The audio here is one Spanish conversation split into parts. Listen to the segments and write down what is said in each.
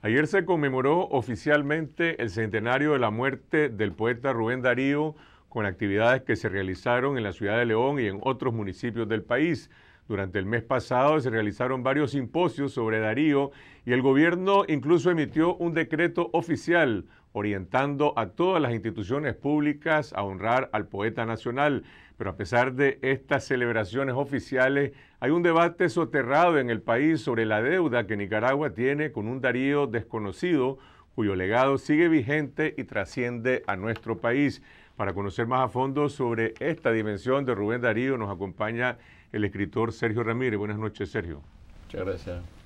Ayer se conmemoró oficialmente el centenario de la muerte del poeta Rubén Darío con actividades que se realizaron en la ciudad de León y en otros municipios del país. Durante el mes pasado se realizaron varios simposios sobre Darío y el gobierno incluso emitió un decreto oficial orientando a todas las instituciones públicas a honrar al poeta nacional. Pero a pesar de estas celebraciones oficiales, hay un debate soterrado en el país sobre la deuda que Nicaragua tiene con un Darío desconocido cuyo legado sigue vigente y trasciende a nuestro país. Para conocer más a fondo sobre esta dimensión de Rubén Darío nos acompaña el escritor Sergio Ramírez. Buenas noches, Sergio. Muchas gracias.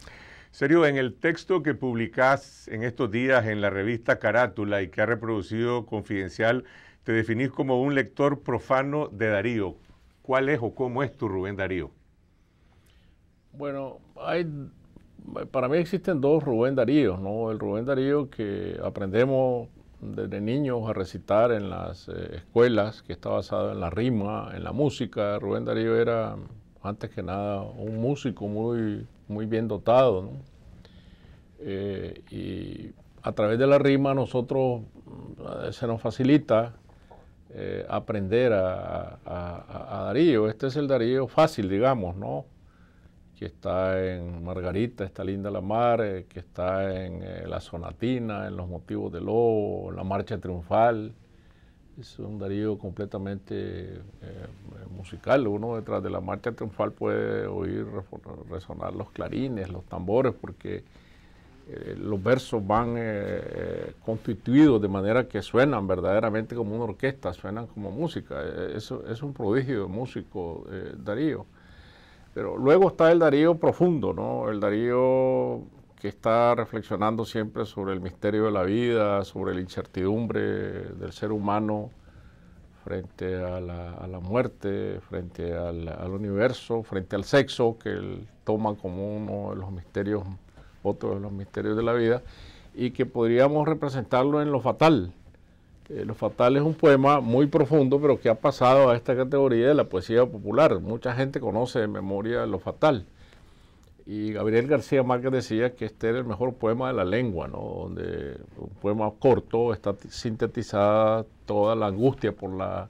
Serio, en el texto que publicás en estos días en la revista Carátula y que ha reproducido Confidencial, te definís como un lector profano de Darío. ¿Cuál es o cómo es tu Rubén Darío? Bueno, hay, para mí existen dos Rubén Daríos, ¿no? El Rubén Darío que aprendemos desde niños a recitar en las eh, escuelas, que está basado en la rima, en la música. Rubén Darío era, antes que nada, un músico muy muy bien dotado. Eh, y a través de la rima nosotros mm, se nos facilita eh, aprender a, Darío. Este es el Darío fácil, digamos, ¿no? Que está en Margarita, está Linda la Mar, eh, que está en La Sonatina, en Los Motivos de Lobo, La Marcha Triunfal, es un Darío completamente eh, musical. Uno detrás de la marcha triunfal puede oír resonar los clarines, los tambores, porque eh, los versos van eh, constituidos de manera que suenan verdaderamente como una orquesta, suenan como música. E, e, eso es un prodigio de músico Darío. Pero luego está el Darío profundo, ¿no? El Darío que está reflexionando siempre sobre el misterio de la vida, sobre la incertidumbre del ser humano frente a la, muerte, frente al, universo, frente al sexo, que él toma como uno de los misterios, otro de los misterios de la vida, y que podríamos representarlo en lo fatal. Eh, lo fatal es un poema muy profundo, pero que ha pasado a esta categoría de la poesía popular. Mucha gente conoce de memoria lo fatal y Gabriel García Márquez decía que este era el mejor poema de la lengua, ¿no? Donde un poema corto está sintetizada toda la angustia por la,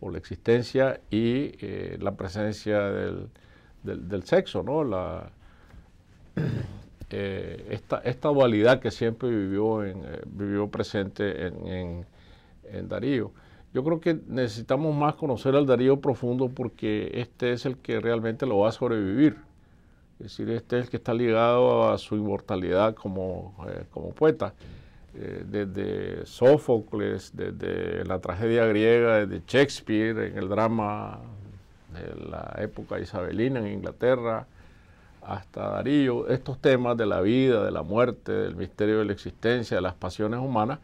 por la existencia y eh, la presencia del, sexo, ¿no? La, eh, esta, esta, dualidad que siempre vivió, en, eh, vivió presente en Darío. Yo creo que necesitamos más conocer al Darío profundo porque este es el que realmente lo va a sobrevivir. Es decir, este es el que está ligado a su inmortalidad como, eh, poeta. Eh, desde Sófocles, desde la tragedia griega, desde Shakespeare, en el drama de la época isabelina en Inglaterra, hasta Darío, estos temas de la vida, de la muerte, del misterio de la existencia, de las pasiones humanas,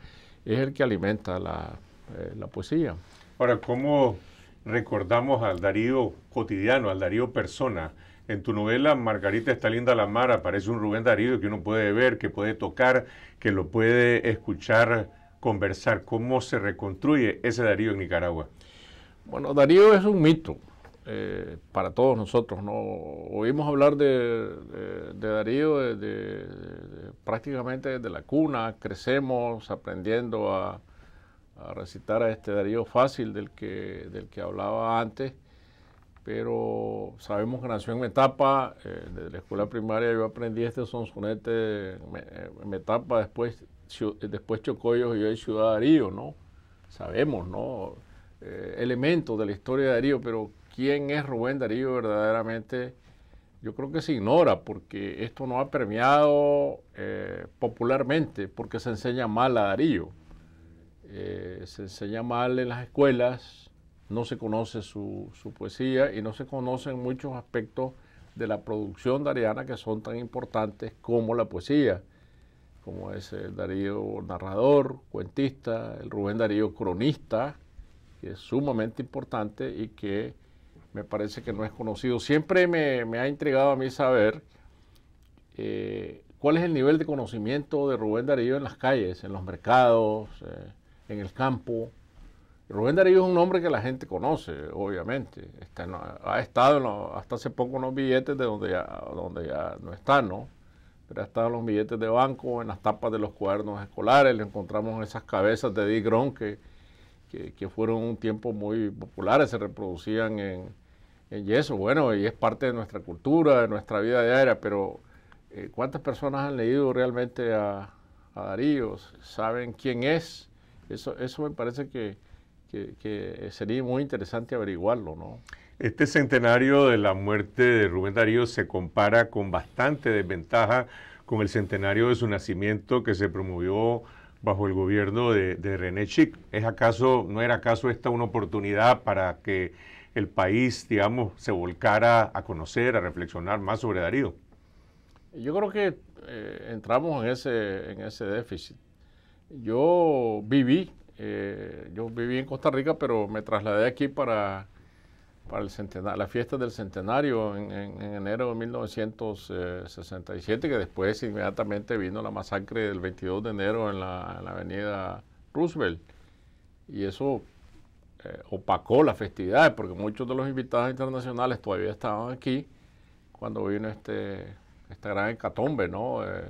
es el que alimenta la, eh, la poesía. Ahora, ¿cómo recordamos al Darío cotidiano, al Darío persona? En tu novela Margarita está linda la mar aparece un Rubén Darío que uno puede ver, que puede tocar, que lo puede escuchar, conversar. ¿Cómo se reconstruye ese Darío en Nicaragua? Bueno, Darío es un mito eh, para todos nosotros. ¿no? Oímos hablar de, Darío de, de, prácticamente desde la cuna, crecemos aprendiendo a, recitar a este Darío fácil del que, del que hablaba antes pero sabemos que nació en Metapa, desde eh, la escuela primaria yo aprendí este sonsonete en Metapa, eh, después, después Chocoyos y hoy Ciudad Darío, ¿no? Sabemos, ¿no? Eh, elementos de la historia de Darío, pero quién es Rubén Darío verdaderamente, yo creo que se ignora, porque esto no ha premiado popularmente, porque se enseña mal a Darío. se enseña mal en las escuelas, no se conoce su, poesía y no se conocen muchos aspectos de la producción dariana que son tan importantes como la poesía, como es el Darío narrador, cuentista, el Rubén Darío cronista, que es sumamente importante y que me parece que no es conocido. Siempre me, ha intrigado a mí saber eh, cuál es el nivel de conocimiento de Rubén Darío en las calles, en los mercados, eh, en el campo. Rubén Darío es un nombre que la gente conoce, obviamente. ha estado hasta hace poco en los billetes de donde ya, donde ya no está, ¿no? Pero ha estado en los billetes de banco, en las tapas de los cuadernos escolares, le encontramos esas cabezas de Dick que, que, fueron un tiempo muy populares, se reproducían en, yeso. Bueno, y es parte de nuestra cultura, de nuestra vida diaria, pero eh, ¿cuántas personas han leído realmente a, a Darío? ¿Saben quién es? Eso, eso me parece que que, sería muy interesante averiguarlo, ¿no? Este centenario de la muerte de Rubén Darío se compara con bastante desventaja con el centenario de su nacimiento que se promovió bajo el gobierno de, René Chic. ¿Es acaso, no era acaso esta una oportunidad para que el país, digamos, se volcara a conocer, a reflexionar más sobre Darío? Yo creo que eh, entramos en ese, en ese déficit. Yo viví eh, yo viví en Costa Rica, pero me trasladé aquí para, para el la fiesta del centenario en, enero de 1967, que después inmediatamente vino la masacre del 22 de enero en la, avenida Roosevelt. Y eso eh, opacó las festividades, porque muchos de los invitados internacionales todavía estaban aquí cuando vino este esta gran hecatombe, ¿no? Eh,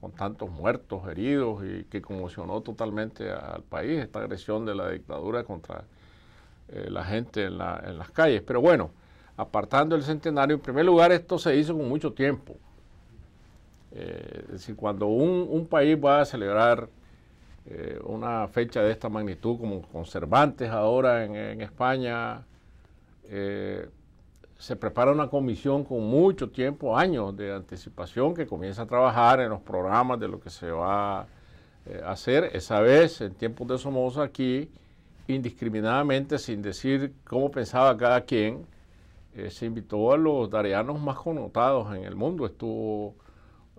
con tantos muertos, heridos y que conmocionó totalmente al país, esta agresión de la dictadura contra eh, la gente en, las calles. Pero bueno, apartando el centenario, en primer lugar esto se hizo con mucho tiempo. Eh, es decir, cuando un, país va a celebrar una fecha de esta magnitud, como conservantes ahora en, España, se prepara una comisión con mucho tiempo, años de anticipación, que comienza a trabajar en los programas de lo que se va a eh, hacer. Esa vez, en tiempos de Somoza, aquí, indiscriminadamente, sin decir cómo pensaba cada quien, eh, se invitó a los darianos más connotados en el mundo. Estuvo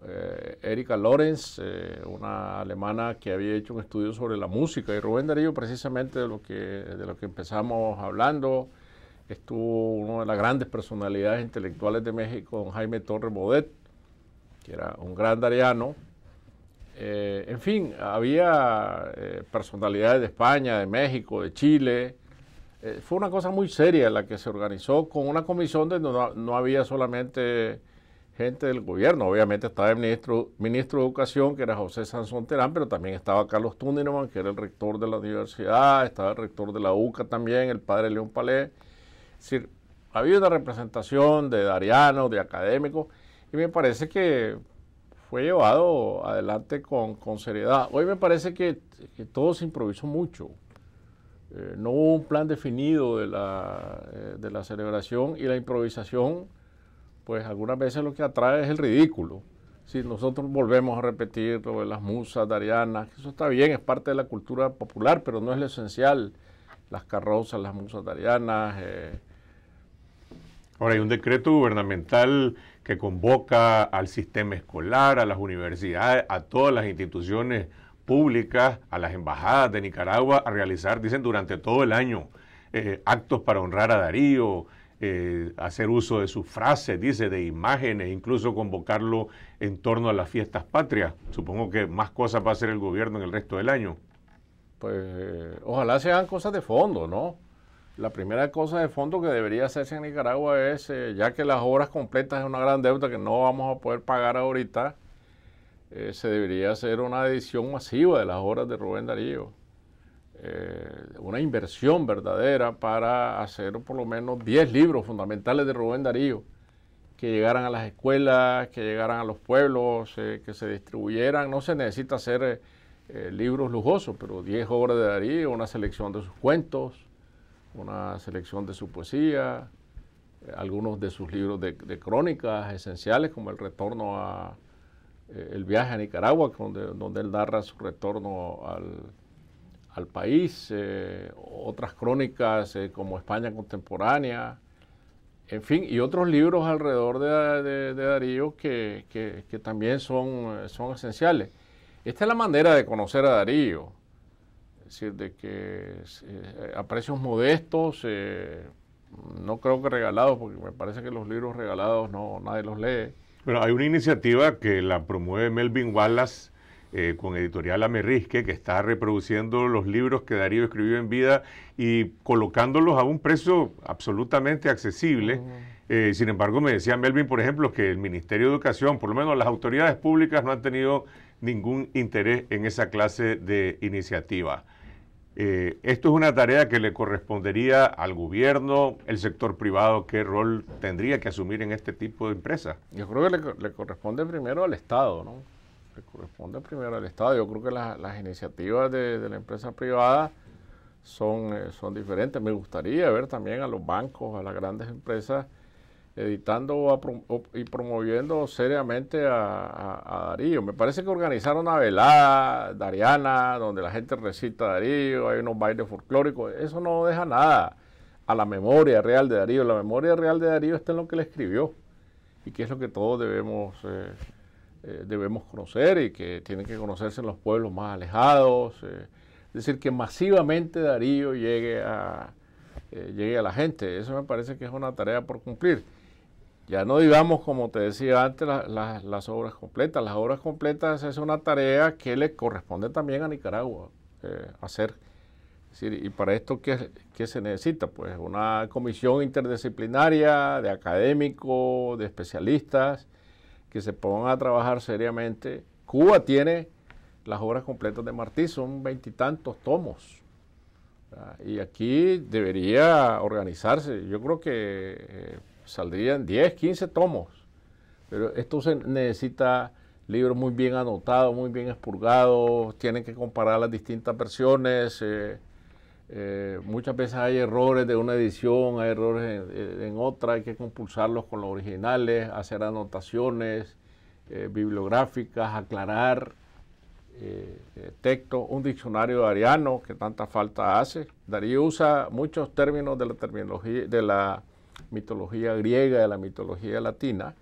eh, Erika Lorenz, una alemana que había hecho un estudio sobre la música, y Rubén Darío, precisamente de lo que, de lo que empezamos hablando estuvo una de las grandes personalidades intelectuales de México, don Jaime Torres Bodet, que era un gran dariano. Eh, en fin, había eh, personalidades de España, de México, de Chile. Eh, fue una cosa muy seria la que se organizó con una comisión donde no, había solamente gente del gobierno. Obviamente estaba el ministro, ministro de Educación, que era José Sansón Terán, pero también estaba Carlos Tunderman, que era el rector de la universidad, estaba el rector de la UCA también, el padre León Palé es decir, había una representación de darianos, de académicos, y me parece que fue llevado adelante con, seriedad. Hoy me parece que, todo se improvisó mucho. Eh, no hubo un plan definido eh, de la, celebración y la improvisación, pues algunas veces lo que atrae es el ridículo. Si nosotros volvemos a repetir lo pues, de las musas darianas, eso está bien, es parte de la cultura popular, pero no es lo esencial. Las carrozas, las musas darianas, eh, Ahora, hay un decreto gubernamental que convoca al sistema escolar, a las universidades, a todas las instituciones públicas, a las embajadas de Nicaragua a realizar, dicen, durante todo el año eh, actos para honrar a Darío, eh, hacer uso de sus frases, dice, de imágenes, incluso convocarlo en torno a las fiestas patrias. Supongo que más cosas va a hacer el gobierno en el resto del año. Pues ojalá sean cosas de fondo, ¿no? La primera cosa de fondo que debería hacerse en Nicaragua es, eh, ya que las obras completas es una gran deuda que no vamos a poder pagar ahorita, eh, se debería hacer una edición masiva de las obras de Rubén Darío. Eh, una inversión verdadera para hacer por lo menos 10 libros fundamentales de Rubén Darío, que llegaran a las escuelas, que llegaran a los pueblos, que se distribuyeran. No se necesita hacer libros lujosos, pero 10 obras de Darío, una selección de sus cuentos, una selección de su poesía, eh, algunos de sus libros de, crónicas esenciales como El retorno a eh, el viaje a Nicaragua, donde, él narra su retorno al, país, eh, otras crónicas como España contemporánea, en fin, y otros libros alrededor de, Darío que, también son esenciales. Esta es la manera de conocer a Darío decir, de que eh, a precios modestos, eh, no creo que regalados, porque me parece que los libros regalados nadie los lee. Bueno, hay una iniciativa que la promueve Melvin Wallace eh, con Editorial Amerrisque, que está reproduciendo los libros que Darío escribió en vida y colocándolos a un precio absolutamente accesible. sin embargo, me decía Melvin, por ejemplo, que el Ministerio de Educación, por lo menos las autoridades públicas, no han tenido ningún interés en esa clase de iniciativa. Eh, esto es una tarea que le correspondería al gobierno, el sector privado, qué rol tendría que asumir en este tipo de empresas. Yo creo que le, corresponde primero al Estado, ¿no? Le corresponde primero al Estado. Yo creo que las iniciativas de, de, la empresa privada son, eh, son diferentes. Me gustaría ver también a los bancos, a las grandes empresas, editando y promoviendo seriamente a, Darío. Me parece que organizaron una velada dariana donde la gente recita Darío, hay unos bailes folclóricos, eso no deja nada a la memoria real de Darío. La memoria real de Darío está en lo que le escribió y que es lo que todos debemos, eh, eh, debemos conocer y que tienen que conocerse en los pueblos más alejados. Eh, es decir, que masivamente Darío llegue a, llegue a la gente. Eso me parece que es una tarea por cumplir. Ya no digamos, como te decía antes, las obras completas. Las obras completas es una tarea que le corresponde también a Nicaragua eh, hacer. ¿Y para esto qué, se necesita? Pues una comisión interdisciplinaria de académicos, de especialistas, que se pongan a trabajar seriamente. Cuba tiene las obras completas de Martí, son veintitantos tomos. Y aquí debería organizarse. Yo creo que eh, saldrían 10, 15 tomos. Pero esto se necesita libros muy bien anotados, muy bien expurgados, tienen que comparar las distintas versiones. Eh, eh, muchas veces hay errores de una edición, hay errores en, otra, hay que compulsarlos con los originales, hacer anotaciones eh, bibliográficas, aclarar texto, un diccionario de ariano que tanta falta hace. Darío usa muchos términos de la terminología, de la mitología griega, de la mitología latina.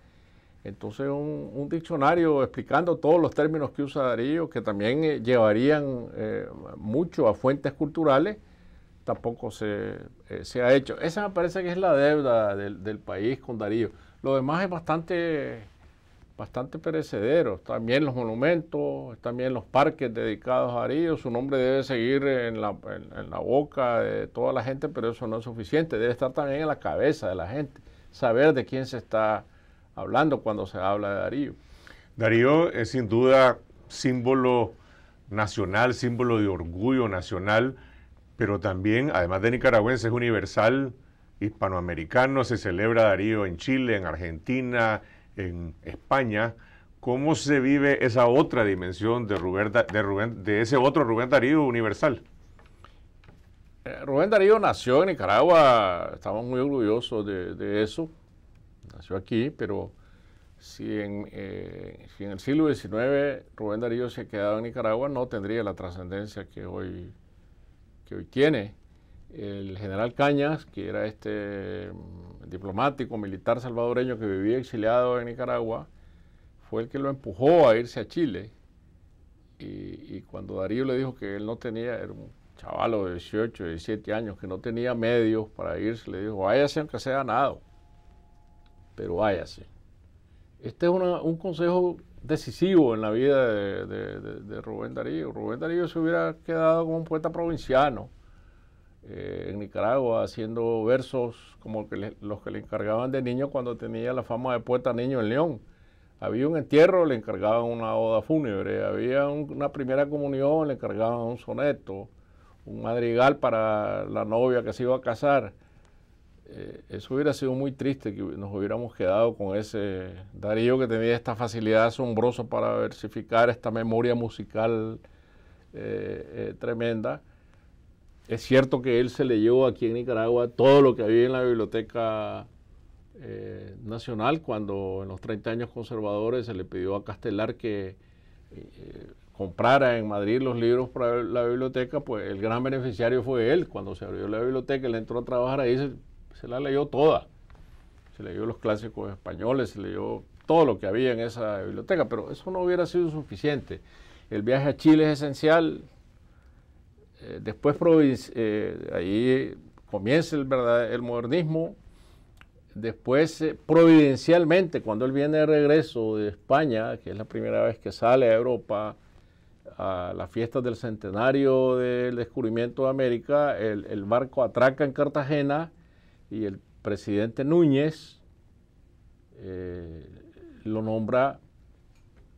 Entonces un, diccionario explicando todos los términos que usa Darío, que también eh, llevarían eh, mucho a fuentes culturales, tampoco eh, se, ha hecho. Esa me parece que es la deuda del país con Darío. Lo demás es bastante bastante perecederos. También los monumentos, también los parques dedicados a Darío. Su nombre debe seguir en la, en la boca de toda la gente, pero eso no es suficiente. Debe estar también en la cabeza de la gente, saber de quién se está hablando cuando se habla de Darío. Darío es sin duda símbolo nacional, símbolo de orgullo nacional, pero también, además de nicaragüense, es universal, hispanoamericano, se celebra Darío en Chile, en Argentina, en España, ¿cómo se vive esa otra dimensión de Rubén, de, Rubén, de ese otro Rubén Darío universal? Eh, Rubén Darío nació en Nicaragua, estamos muy orgullosos de, eso, nació aquí, pero si en, eh, el siglo XIX Rubén Darío se quedaba en Nicaragua, no tendría la trascendencia que hoy, que hoy tiene el general Cañas, que era este mm, diplomático militar salvadoreño que vivía exiliado en Nicaragua, fue el que lo empujó a irse a Chile. Y, cuando Darío le dijo que él no tenía, era un chavalo de 18, 17 años, que no tenía medios para irse, le dijo, váyase aunque sea ganado, pero váyase. Este es un consejo decisivo en la vida de, de Rubén Darío. Rubén Darío se hubiera quedado como un poeta provinciano, eh, en Nicaragua haciendo versos como los que le encargaban de niño cuando tenía la fama de poeta niño en León. Había un entierro, le encargaban una oda fúnebre, había una primera comunión, le encargaban un soneto, un madrigal para la novia que se iba a casar. Eh, eso hubiera sido muy triste que nos hubiéramos quedado con ese Darío que tenía esta facilidad asombrosa para versificar esta memoria musical eh, tremenda. Es cierto que él se leyó aquí en Nicaragua todo lo que había en la Biblioteca eh, Nacional cuando en los 30 años conservadores se le pidió a Castelar que eh, comprara en Madrid los libros para la biblioteca, pues el gran beneficiario fue él. Cuando se abrió la biblioteca, él entró a trabajar ahí, se, se la leyó toda. Se leyó los clásicos españoles, se leyó todo lo que había en esa biblioteca, pero eso no hubiera sido suficiente. El viaje a Chile es esencial, eh, después eh, ahí comienza el, el modernismo, después eh, providencialmente, cuando él viene de regreso de España, que es la primera vez que sale a Europa, a las fiestas del centenario del descubrimiento de América, el, el barco atraca en Cartagena y el presidente Núñez lo nombra,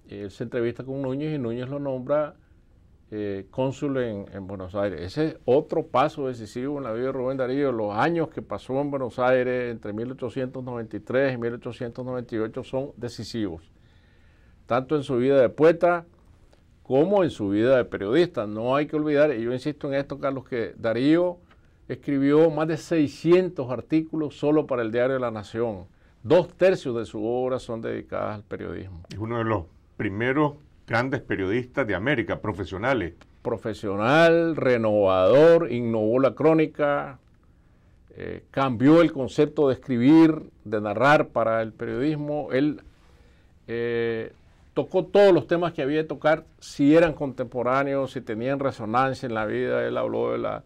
él se entrevista con Núñez y Núñez lo nombra eh, cónsul en, en, Buenos Aires. Ese es otro paso decisivo en la vida de Rubén Darío. Los años que pasó en Buenos Aires entre 1893 y 1898 son decisivos, tanto en su vida de poeta como en su vida de periodista. No hay que olvidar, y yo insisto en esto, Carlos, que Darío escribió más de 600 artículos solo para el Diario de la Nación. Dos tercios de su obra son dedicadas al periodismo. Es uno de los primeros grandes periodistas de América, profesionales. Profesional, renovador, innovó la crónica, eh, cambió el concepto de escribir, de narrar para el periodismo. Él eh, tocó todos los temas que había de tocar, si eran contemporáneos, si tenían resonancia en la vida. Él habló de, la,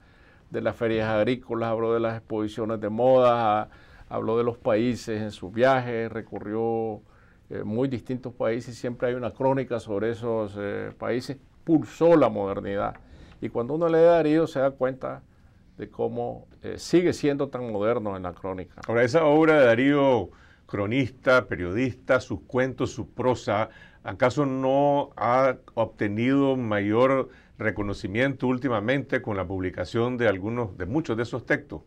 de las ferias agrícolas, habló de las exposiciones de moda, habló de los países en sus viajes, recorrió eh, muy distintos países, siempre hay una crónica sobre esos eh, países, pulsó la modernidad. Y cuando uno lee a Darío se da cuenta de cómo eh, sigue siendo tan moderno en la crónica. Ahora, esa obra de Darío, cronista, periodista, sus cuentos, su prosa, ¿acaso no ha obtenido mayor reconocimiento últimamente con la publicación de algunos, de muchos de esos textos?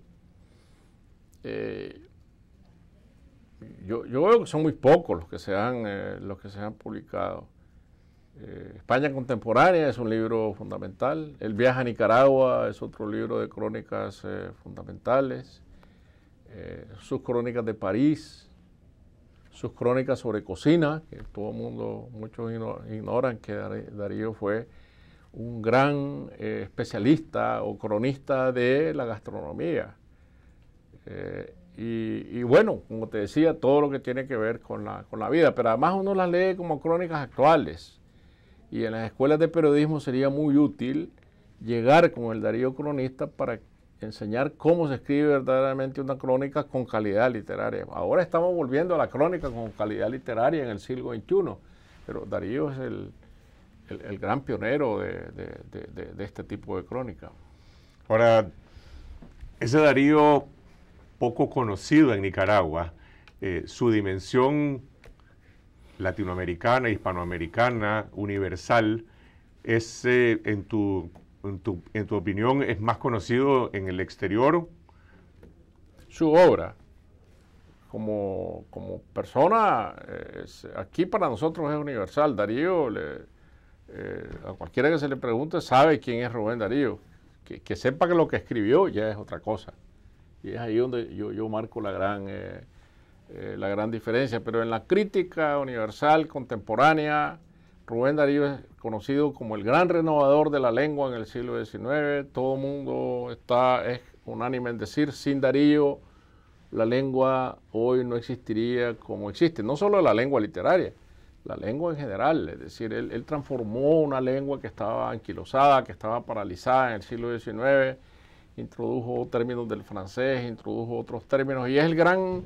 yo, veo que son muy pocos los que se han, eh, los que se han publicado. Eh, España contemporánea es un libro fundamental. El viaje a Nicaragua es otro libro de crónicas eh, fundamentales. sus crónicas de París, sus crónicas sobre cocina, que todo el mundo, muchos ignoran que Darío fue un gran especialista o cronista de la gastronomía. Y, bueno, como te decía, todo lo que tiene que ver con la, vida. Pero además uno las lee como crónicas actuales. Y en las escuelas de periodismo sería muy útil llegar con el Darío Cronista para enseñar cómo se escribe verdaderamente una crónica con calidad literaria. Ahora estamos volviendo a la crónica con calidad literaria en el siglo XXI, pero Darío es el, gran pionero de, este tipo de crónica. Ahora, ese Darío poco conocido en Nicaragua, eh, su dimensión latinoamericana, hispanoamericana, universal, es, eh, en, tu, en, tu, en, tu, opinión, es más conocido en el exterior? Su obra como, persona, aquí para nosotros es universal. Darío, eh, a cualquiera que se le pregunte, sabe quién es Rubén Darío. Que, que sepa que lo que escribió ya es otra cosa. Y es ahí donde yo, marco la gran, eh, eh, la gran diferencia. Pero en la crítica universal contemporánea, Rubén Darío es conocido como el gran renovador de la lengua en el siglo XIX. Todo el mundo está, es unánime en decir, sin Darío la lengua hoy no existiría como existe. No solo la lengua literaria, la lengua en general. Es decir, él, él transformó una lengua que estaba anquilosada, que estaba paralizada en el siglo XIX introdujo términos del francés, introdujo otros términos y es el gran,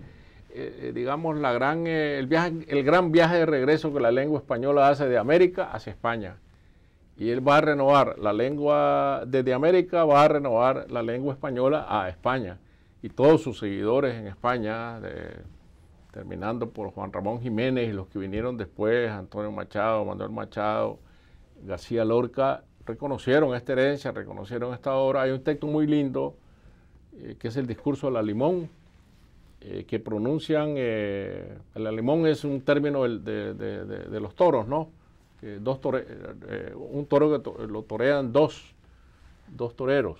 eh, eh, digamos, la gran, eh, el, viaje, el gran viaje de regreso que la lengua española hace de América hacia España. Y él va a renovar la lengua desde América, va a renovar la lengua española a España. Y todos sus seguidores en España, terminando por Juan Ramón Jiménez y los que vinieron después, Antonio Machado, Manuel Machado, García Lorca, reconocieron esta herencia, reconocieron esta obra. Hay un texto muy lindo eh, que es el discurso de la limón, eh, que pronuncian, eh, la limón es un término de, los toros, ¿no? dos un toro que lo torean dos, dos toreros.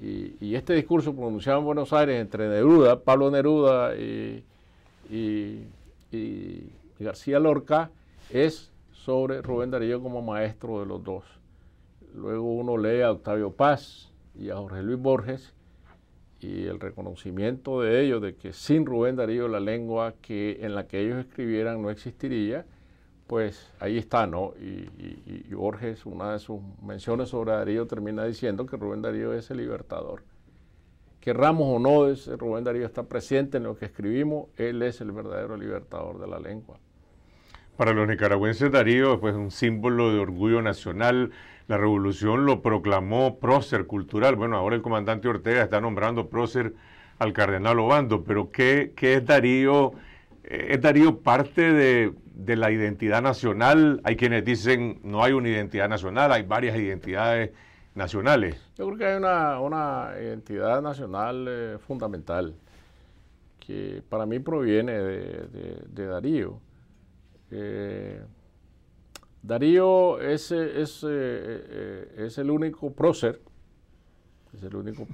Y, este discurso pronunciado en Buenos Aires entre Neruda, Pablo Neruda y, y García Lorca es sobre Rubén Darío como maestro de los dos luego uno lee a Octavio Paz y a Jorge Luis Borges y el reconocimiento de ellos de que sin Rubén Darío la lengua que en la que ellos escribieran no existiría, pues ahí está, ¿no? Y, Borges, una de sus menciones sobre Darío termina diciendo que Rubén Darío es el libertador. Querramos o no, Rubén Darío está presente en lo que escribimos, él es el verdadero libertador de la lengua. Para los nicaragüenses, Darío es pues, un símbolo de orgullo nacional, la revolución lo proclamó prócer cultural. Bueno, ahora el comandante Ortega está nombrando prócer al cardenal Obando, pero ¿qué, es Darío? Eh, ¿Es Darío parte de, la identidad nacional? Hay quienes dicen no hay una identidad nacional, hay varias identidades nacionales. Yo creo que hay una, identidad nacional eh, fundamental que para mí proviene de, Darío. Eh, Darío es, eh, eh, eh, es, el único prócer, es el único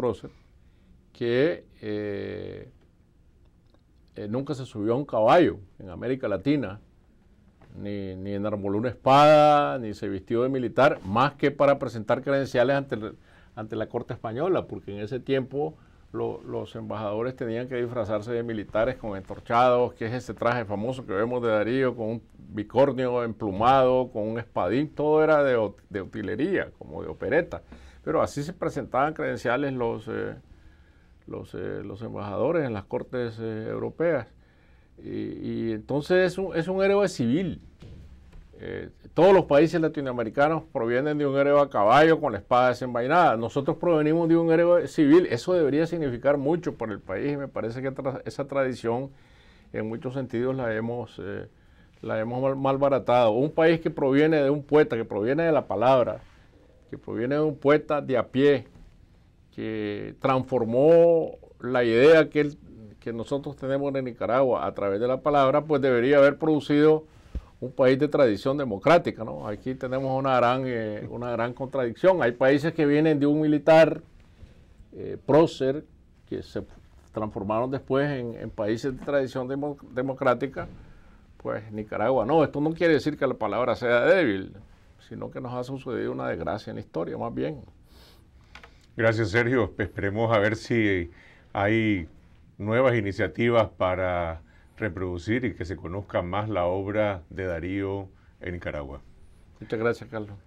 que nunca se subió a un caballo en América Latina, ni, ni una espada, ni se vistió de militar, más que para presentar credenciales ante, ante la corte española, porque en ese tiempo los embajadores tenían que disfrazarse de militares con entorchados, que es ese traje famoso que vemos de Darío, con un bicornio emplumado, con un espadín, todo era de, de utilería, como de opereta. Pero así se presentaban credenciales los, eh, los, eh, los, embajadores en las cortes eh, europeas. Y, y entonces es un héroe civil, eh, todos los países latinoamericanos provienen de un héroe a caballo con la espada desenvainada. Nosotros provenimos de un héroe civil. Eso debería significar mucho para el país y me parece que esa tradición en muchos sentidos la hemos, eh, la hemos malbaratado. Un país que proviene de un poeta, que proviene de la palabra, que proviene de un poeta de a pie, que transformó la idea que, que nosotros tenemos en Nicaragua a través de la palabra, pues debería haber producido un país de tradición democrática, ¿no? Aquí tenemos una gran, eh, una gran contradicción. Hay países que vienen de un militar eh, prócer que se transformaron después en, países de tradición democrática, pues Nicaragua no. Esto no quiere decir que la palabra sea débil, sino que nos ha sucedido una desgracia en la historia, más bien. Gracias, Sergio. Esperemos a ver si hay nuevas iniciativas para reproducir y que se conozca más la obra de Darío en Nicaragua. Muchas gracias, Carlos.